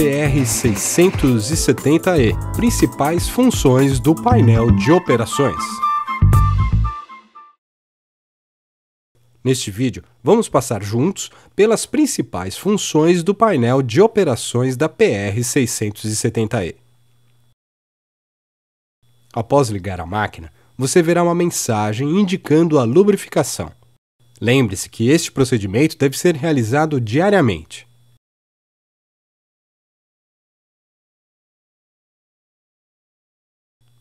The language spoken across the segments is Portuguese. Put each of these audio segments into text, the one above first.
PR670E Principais funções do painel de operações. Neste vídeo, vamos passar juntos pelas principais funções do painel de operações da PR670E. Após ligar a máquina, você verá uma mensagem indicando a lubrificação. Lembre-se que este procedimento deve ser realizado diariamente.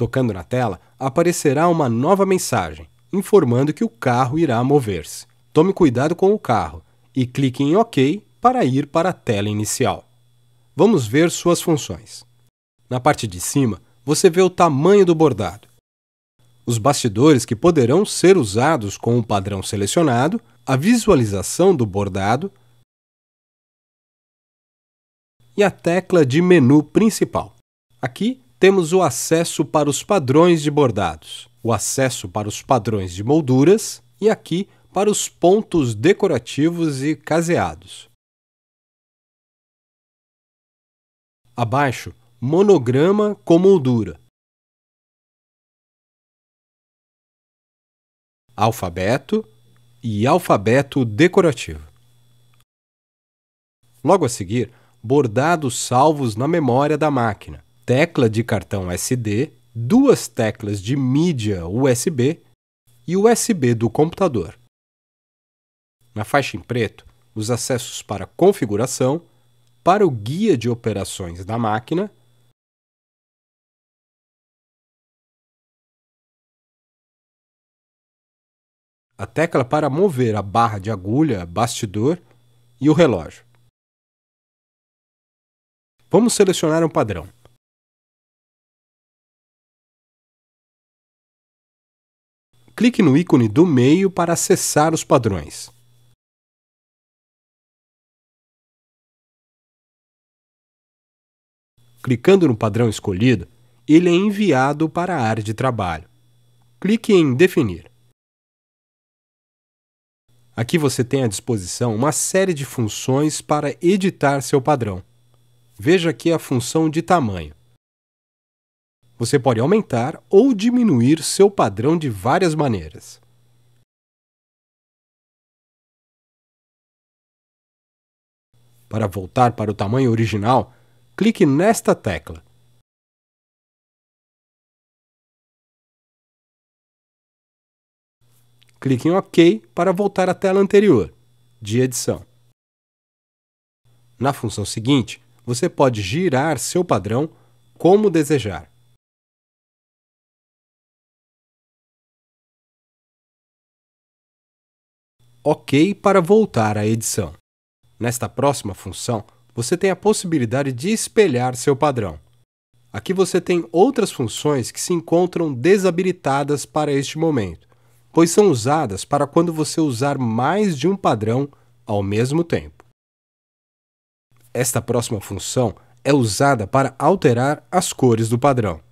Tocando na tela, aparecerá uma nova mensagem, informando que o carro irá mover-se. Tome cuidado com o carro e clique em OK para ir para a tela inicial. Vamos ver suas funções. Na parte de cima, você vê o tamanho do bordado. Os bastidores que poderão ser usados com o padrão selecionado, a visualização do bordado e a tecla de menu principal. Aqui temos o acesso para os padrões de bordados, o acesso para os padrões de molduras e aqui para os pontos decorativos e caseados. Abaixo, monograma com moldura. Alfabeto e alfabeto decorativo. Logo a seguir, bordados salvos na memória da máquina tecla de cartão SD, duas teclas de mídia USB e USB do computador. Na faixa em preto, os acessos para configuração, para o guia de operações da máquina a tecla para mover a barra de agulha, bastidor e o relógio. Vamos selecionar um padrão. clique no ícone do meio para acessar os padrões. Clicando no padrão escolhido, ele é enviado para a área de trabalho. Clique em Definir. Aqui você tem à disposição uma série de funções para editar seu padrão. Veja aqui a função de tamanho. Você pode aumentar ou diminuir seu padrão de várias maneiras. Para voltar para o tamanho original, clique nesta tecla. Clique em OK para voltar à tela anterior, de edição. Na função seguinte, você pode girar seu padrão como desejar. OK para voltar à edição. Nesta próxima função, você tem a possibilidade de espelhar seu padrão. Aqui você tem outras funções que se encontram desabilitadas para este momento, pois são usadas para quando você usar mais de um padrão ao mesmo tempo. Esta próxima função é usada para alterar as cores do padrão.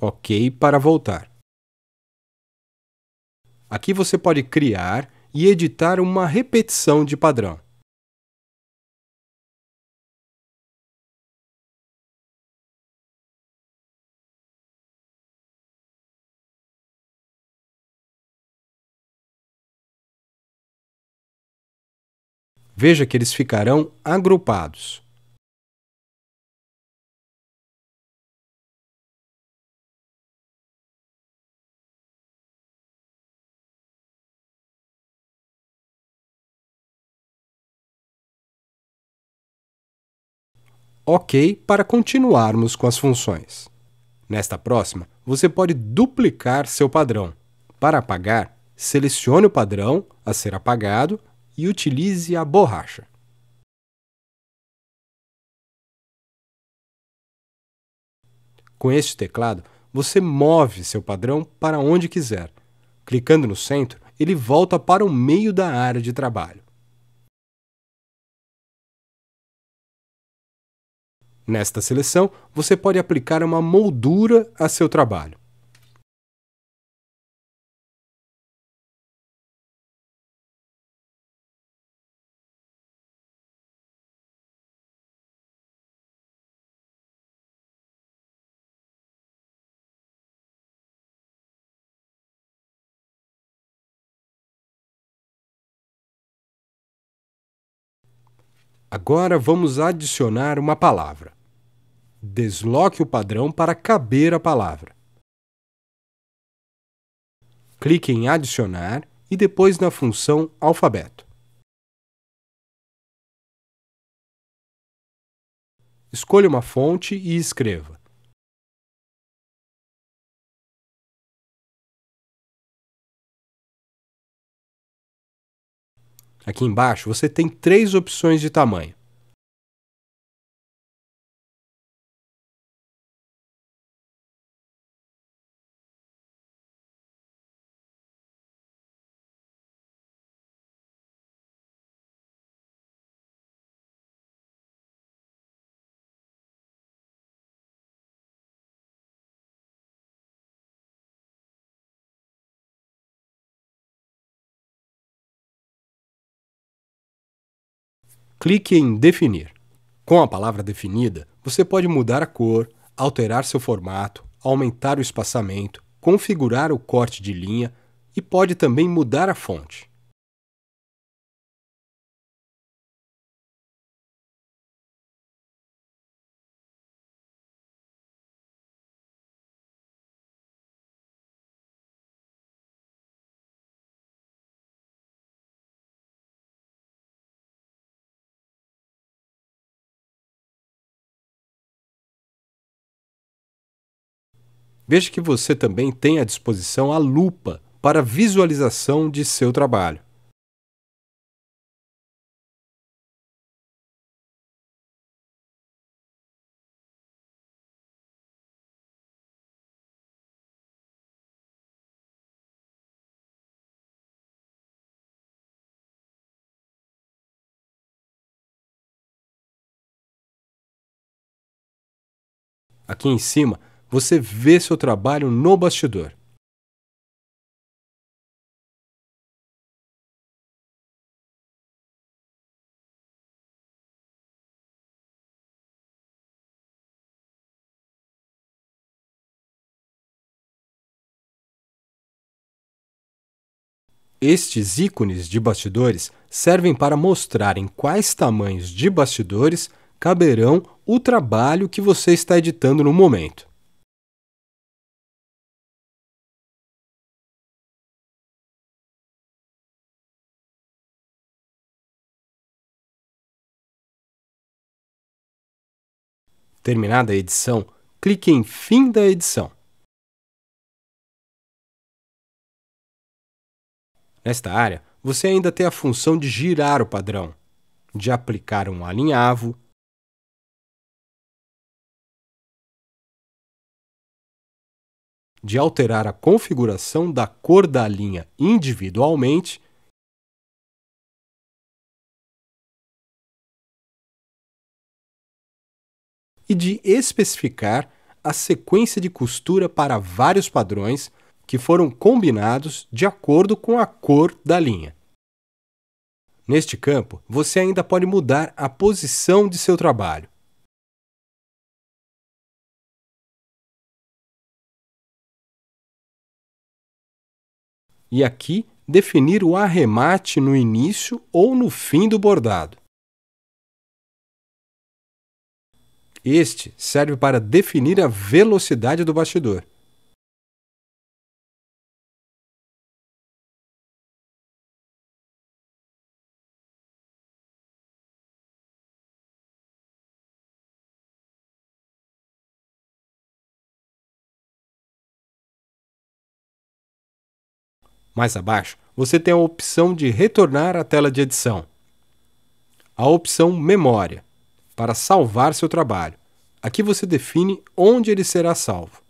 OK para voltar. Aqui você pode criar e editar uma repetição de padrão. Veja que eles ficarão agrupados. OK para continuarmos com as funções. Nesta próxima, você pode duplicar seu padrão. Para apagar, selecione o padrão a ser apagado e utilize a borracha. Com este teclado, você move seu padrão para onde quiser. Clicando no centro, ele volta para o meio da área de trabalho. Nesta seleção, você pode aplicar uma moldura a seu trabalho. Agora vamos adicionar uma palavra. Desloque o padrão para caber a palavra. Clique em Adicionar e depois na função Alfabeto. Escolha uma fonte e escreva. Aqui embaixo você tem três opções de tamanho. clique em Definir. Com a palavra definida, você pode mudar a cor, alterar seu formato, aumentar o espaçamento, configurar o corte de linha e pode também mudar a fonte. veja que você também tem à disposição a lupa para visualização de seu trabalho. Aqui em cima, você vê seu trabalho no bastidor. Estes ícones de bastidores servem para mostrar em quais tamanhos de bastidores caberão o trabalho que você está editando no momento. Terminada a edição, clique em Fim da edição. Nesta área, você ainda tem a função de girar o padrão, de aplicar um alinhavo, de alterar a configuração da cor da linha individualmente e de especificar a sequência de costura para vários padrões que foram combinados de acordo com a cor da linha. Neste campo, você ainda pode mudar a posição de seu trabalho. E aqui, definir o arremate no início ou no fim do bordado. Este serve para definir a velocidade do bastidor. Mais abaixo, você tem a opção de retornar à tela de edição. A opção Memória, para salvar seu trabalho. Aqui você define onde ele será salvo.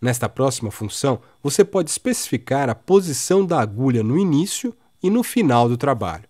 Nesta próxima função, você pode especificar a posição da agulha no início e no final do trabalho.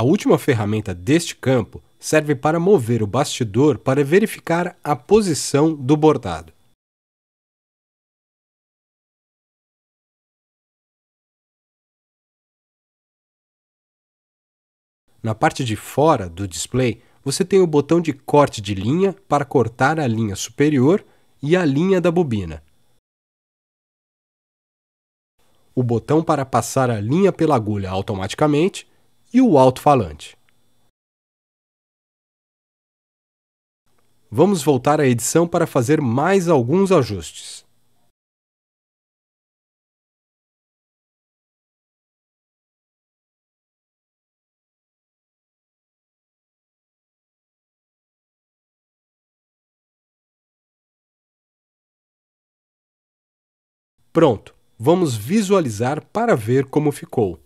A última ferramenta deste campo serve para mover o bastidor para verificar a posição do bordado. Na parte de fora do display, você tem o botão de corte de linha para cortar a linha superior e a linha da bobina. O botão para passar a linha pela agulha automaticamente e o alto-falante. Vamos voltar à edição para fazer mais alguns ajustes. Pronto, vamos visualizar para ver como ficou.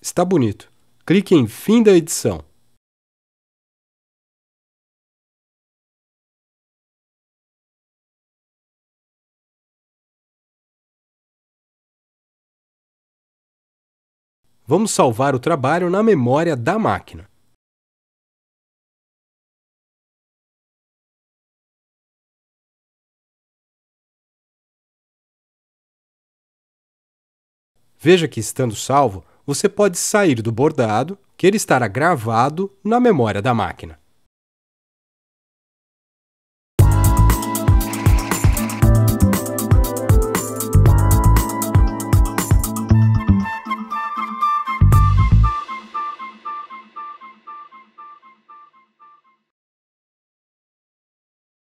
Está bonito. Clique em Fim da edição. Vamos salvar o trabalho na memória da máquina. Veja que, estando salvo, você pode sair do bordado, que ele estará gravado na memória da máquina.